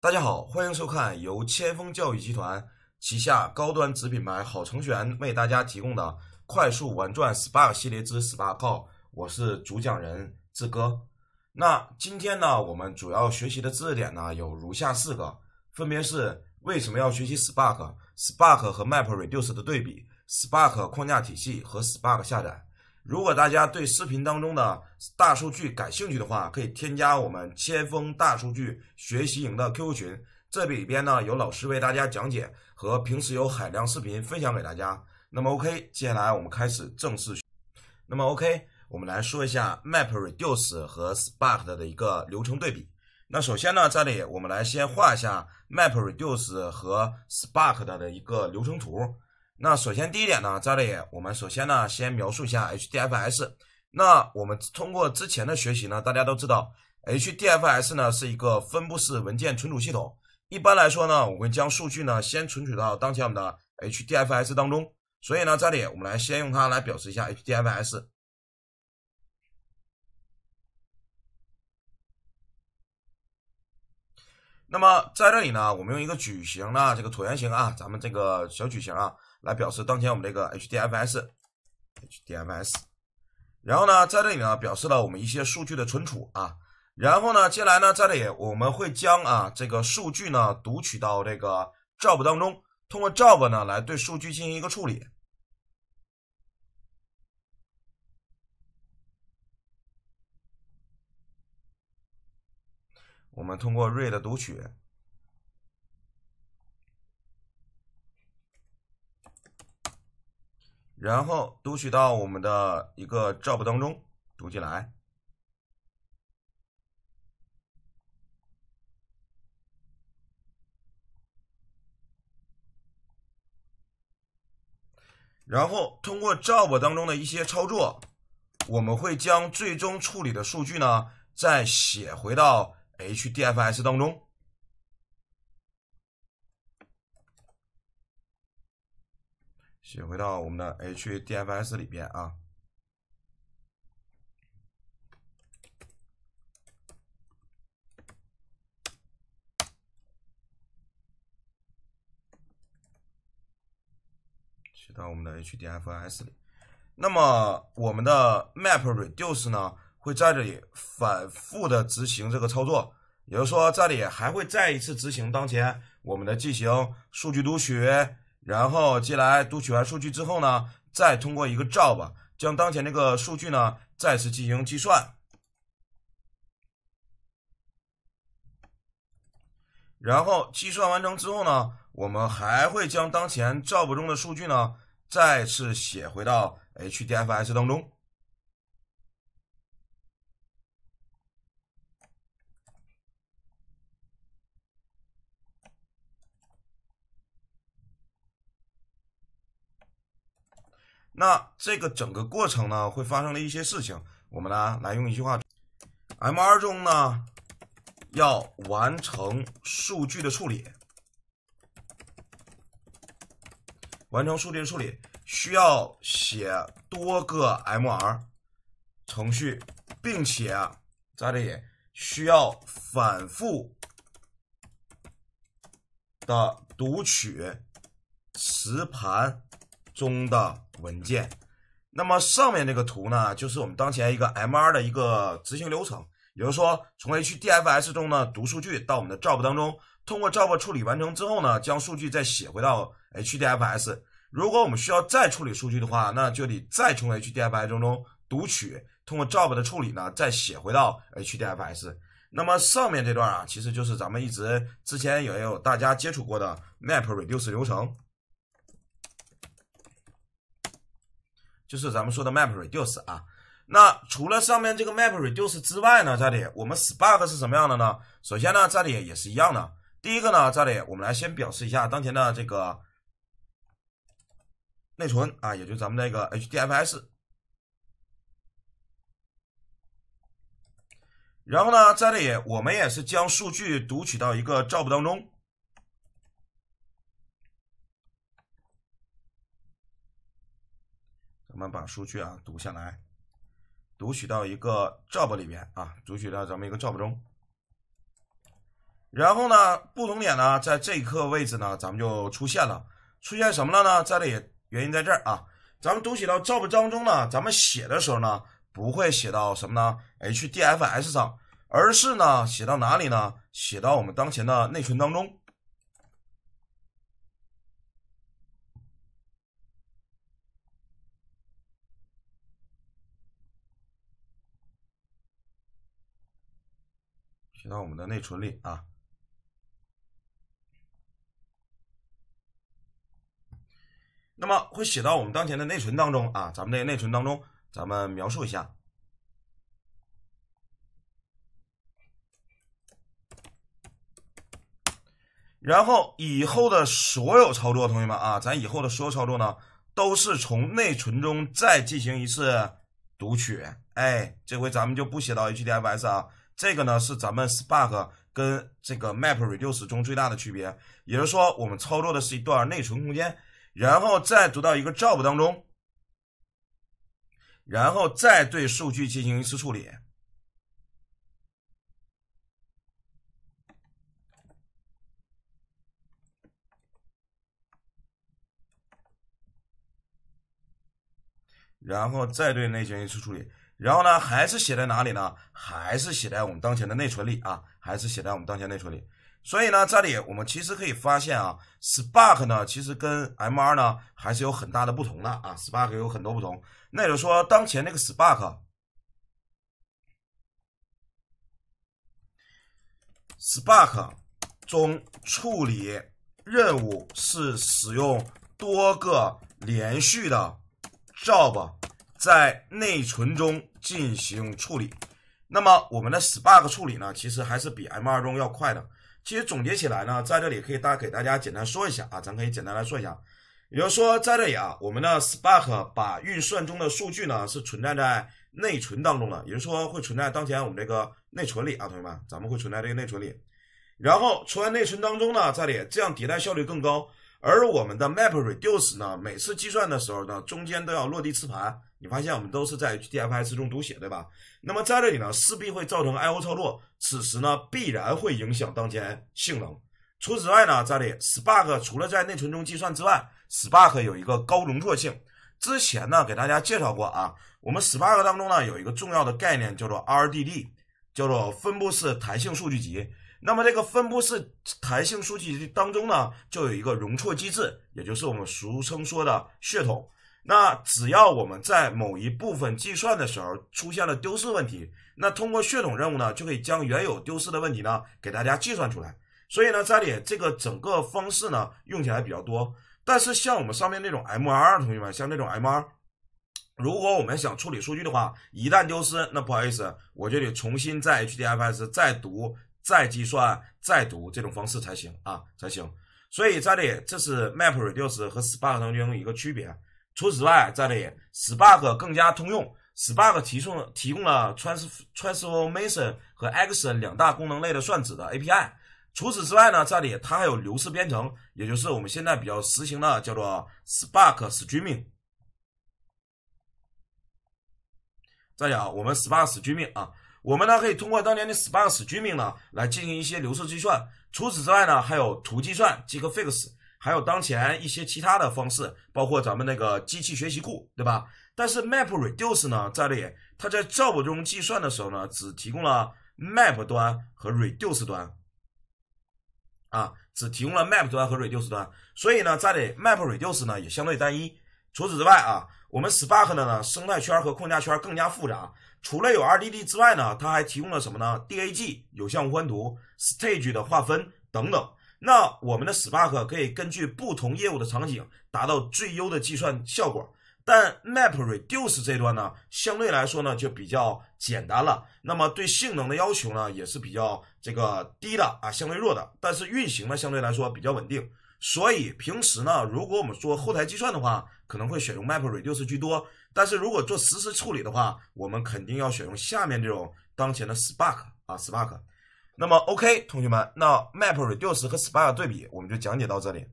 大家好，欢迎收看由千锋教育集团旗下高端子品牌好程序员为大家提供的快速玩转 Spark 系列之 Spark l 我是主讲人志哥。那今天呢，我们主要学习的知识点呢有如下四个，分别是为什么要学习 Spark？Spark 和 MapReduce 的对比，Spark 框架体系和 Spark 下载。如果大家对视频当中的大数据感兴趣的话，可以添加我们千峰大数据学习营的 QQ 群，这里边呢有老师为大家讲解，和平时有海量视频分享给大家。那么 OK，接下来我们开始正式。那么 OK，我们来说一下 MapReduce 和 Spark 的一个流程对比。那首先呢，这里我们来先画一下 MapReduce 和 Spark 的一个流程图。那首先第一点呢，在这里我们首先呢，先描述一下 HDFS。那我们通过之前的学习呢，大家都知道 HDFS 呢是一个分布式文件存储系统。一般来说呢，我们将数据呢先存储到当前我们的 HDFS 当中。所以呢，在这里我们来先用它来表示一下 HDFS。那么在这里呢，我们用一个矩形呢，这个椭圆形啊，咱们这个小矩形啊。来表示当前我们这个 HDFS，HDFS，然后呢，在这里呢表示了我们一些数据的存储啊，然后呢，接下来呢，在这里我们会将啊这个数据呢读取到这个 job 当中，通过 job 呢来对数据进行一个处理，我们通过 read 读取。然后读取到我们的一个 job 当中读进来，然后通过 job 当中的一些操作，我们会将最终处理的数据呢再写回到 HDFS 当中。写回到我们的 HDFS 里边啊，切到我们的 HDFS 里。那么我们的 Map Reduce 呢，会在这里反复的执行这个操作，也就是说，这里还会再一次执行当前我们的进行数据读取。然后进来读取完数据之后呢，再通过一个 job 将当前这个数据呢再次进行计算。然后计算完成之后呢，我们还会将当前 job 中的数据呢再次写回到 HDFS 当中。那这个整个过程呢，会发生了一些事情。我们呢，来用一句话：MR 中呢，要完成数据的处理。完成数据的处理需要写多个 MR 程序，并且在这里需要反复的读取磁盘。中的文件，那么上面这个图呢，就是我们当前一个 MR 的一个执行流程，也就是说，从 HDFS 中呢读数据到我们的 Job 当中，通过 Job 处理完成之后呢，将数据再写回到 HDFS。如果我们需要再处理数据的话，那就得再从 HDFS 中中读取，通过 Job 的处理呢，再写回到 HDFS。那么上面这段啊，其实就是咱们一直之前也有大家接触过的 MapReduce 流程。就是咱们说的 map reduce 啊，那除了上面这个 map reduce 之外呢，这里我们 spark 是什么样的呢？首先呢，这里也是一样的，第一个呢，这里我们来先表示一下当前的这个内存啊，也就是咱们那个 HDFS，然后呢，这里我们也是将数据读取到一个 job 当中。我们把数据啊读下来，读取到一个 job 里边啊，读取到咱们一个 job 中。然后呢，不同点呢，在这一刻位置呢，咱们就出现了，出现什么了呢？在这里原因在这儿啊。咱们读取到 job 当中呢，咱们写的时候呢，不会写到什么呢？HDFS 上，而是呢，写到哪里呢？写到我们当前的内存当中。到我们的内存里啊，那么会写到我们当前的内存当中啊，咱们这个内存当中，咱们描述一下。然后以后的所有操作，同学们啊，咱以后的所有操作呢，都是从内存中再进行一次读取。哎，这回咱们就不写到 HDFS 啊。这个呢是咱们 Spark 跟这个 Map Reduce 中最大的区别，也就是说，我们操作的是一段内存空间，然后再读到一个 Job 当中，然后再对数据进行一次处理，然后再对内存一次处理。然后呢，还是写在哪里呢？还是写在我们当前的内存里啊？还是写在我们当前内存里？所以呢，这里我们其实可以发现啊，Spark 呢，其实跟 MR 呢还是有很大的不同的啊。Spark 有很多不同，那就是说，当前那个 Spark，Spark 中处理任务是使用多个连续的 job。在内存中进行处理，那么我们的 Spark 处理呢，其实还是比 m 2中要快的。其实总结起来呢，在这里可以大给大家简单说一下啊，咱可以简单来说一下，也就是说在这里啊，我们的 Spark 把运算中的数据呢是存在在内存当中的，也就是说会存在当前我们这个内存里啊，同学们，咱们会存在这个内存里，然后存在内存当中呢，在这里这样迭代效率更高。而我们的 Map Reduce 呢，每次计算的时候呢，中间都要落地磁盘。你发现我们都是在 h DFS 中读写，对吧？那么在这里呢，势必会造成 I/O 操作，此时呢，必然会影响当前性能。除此之外呢，在里 Spark 除了在内存中计算之外，Spark 有一个高容错性。之前呢，给大家介绍过啊，我们 Spark 当中呢，有一个重要的概念叫做 RDD，叫做分布式弹性数据集。那么这个分布式弹性数据当中呢，就有一个容错机制，也就是我们俗称说的血统。那只要我们在某一部分计算的时候出现了丢失问题，那通过血统任务呢，就可以将原有丢失的问题呢给大家计算出来。所以呢，在这个整个方式呢，用起来比较多。但是像我们上面那种 MR，同学们像那种 MR，如果我们想处理数据的话，一旦丢失，那不好意思，我就得重新在 HDFS 再读。再计算再读这种方式才行啊，才行。所以这里这是 MapReduce 和 Spark 当中一个区别。除此之外，在这里 Spark 更加通用，Spark 提供提供了 Trans Transformation 和 Action 两大功能类的算子的 API。除此之外呢，在这里它还有流式编程，也就是我们现在比较实行的叫做 Spark Streaming。这好，我们 Spark Streaming 啊。我们呢可以通过当年的 Spark 居民呢来进行一些流式计算，除此之外呢还有图计算、Geek Fix，还有当前一些其他的方式，包括咱们那个机器学习库，对吧？但是 Map Reduce 呢，在这里它在 Job 中计算的时候呢，只提供了 Map 端和 Reduce 端，啊，只提供了 Map 端和 Reduce 端，所以呢，在这里 Map Reduce 呢也相对单一。除此之外啊。我们 Spark 的呢生态圈和框架圈更加复杂，除了有 RDD 之外呢，它还提供了什么呢？DAG 有相无关图、Stage 的划分等等。那我们的 Spark 可根据不同业务的场景，达到最优的计算效果。但 Map Reduce 这段呢，相对来说呢就比较简单了，那么对性能的要求呢也是比较这个低的啊，相对弱的，但是运行呢相对来说比较稳定。所以平时呢，如果我们做后台计算的话，可能会选用 Map Reduce 居多。但是如果做实时处理的话，我们肯定要选用下面这种当前的 Spark 啊 Spark。那么 OK，同学们，那 Map Reduce 和 Spark 对比，我们就讲解到这里。